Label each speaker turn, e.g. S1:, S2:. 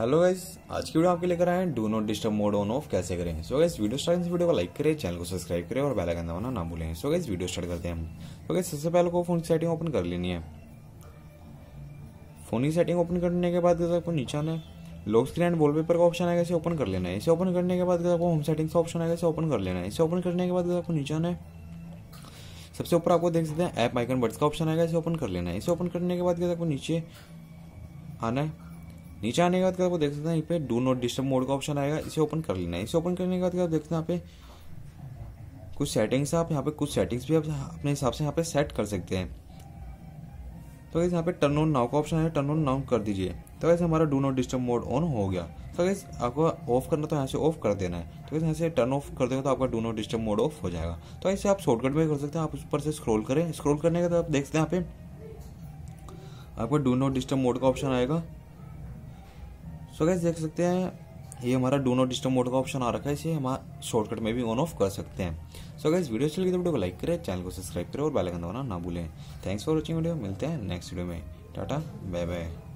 S1: hello guys आज की video आपके लेकर आए हैं do not disturb mode on off कैसे करें so so guys video start video को लाइक करें चैनल को सब्सक्राइब करें और बेल आइकन दबाना ना भूलें so so guys video start करते हैं तो गाइस सबसे पहले को फोन की सेटिंग ओपन कर लेनी है फोन की सेटिंग ओपन करने के बाद आपको नीचे आना है लॉक स्क्रीन एंड वॉलपेपर का ऑप्शन आएगा इसे ओपन कर लेना है इसे ओपन करने के बाद आपको होम सेटिंग्स का ऑप्शन आएगा इसे ओपन कर लेना है इसे ओपन करने के बाद आपको नीचे आना है सबसे ऊपर आपको देख सकते हैं ऐप आइकन बर्ड्स का ऑप्शन आएगा इसे ओपन कर लेना है इसे ओपन करने के बाद आपको नीचे आना है नीचे आने के बाद आपको देख सकते हैं यहाँ पे डू नॉट डिस्टर्ब मोड का ऑप्शन आएगा इसे ओपन कर लेना है इसे ओपन करने के बाद तो आप देखते हैं यहाँ पे कुछ सेटिंग्स आप यहाँ पे कुछ सेटिंग्स भी आप अपने हिसाब से यहाँ पे सेट कर सकते हैं तो गैस यहाँ पे टर्न ऑन नाउ का ऑप्शन है टर्न ऑन नाउ कर दीजिए तो गैस हमारा do not disturb mode on हो गया तो गैस आपको ऑफ करना तो यहाँ से ऑफ कर देना है तो गैस यहाँ से टर्न ऑफ कर देगा तो आपका do not disturb mode off हो जाएगा तो ऐसे आप शॉर्टकट में कर सकते हैं आप उस पर से स्क्रॉल करें स्क्रॉल करने का तो आप देख सकते हैं यहाँ पे आपको डू नॉट डिस्टर्ब मोड का ऑप्शन आएगा सो so गैस देख सकते हैं ये हमारा डो डिस्टर्म डिस्टर्ब मोड का ऑप्शन आ रखा है इसे हम शॉर्टकट में भी ऑन ऑफ कर सकते हैं सो गैस वीडियो अच्छी लगी तो वीडियो को लाइक करें चैनल को सब्सक्राइब करें और बेल आइकन दबाना ना भूलें थैंक्स फॉर वॉचिंग वीडियो मिलते हैं नेक्स्ट वीडियो में टाटा बाय बाय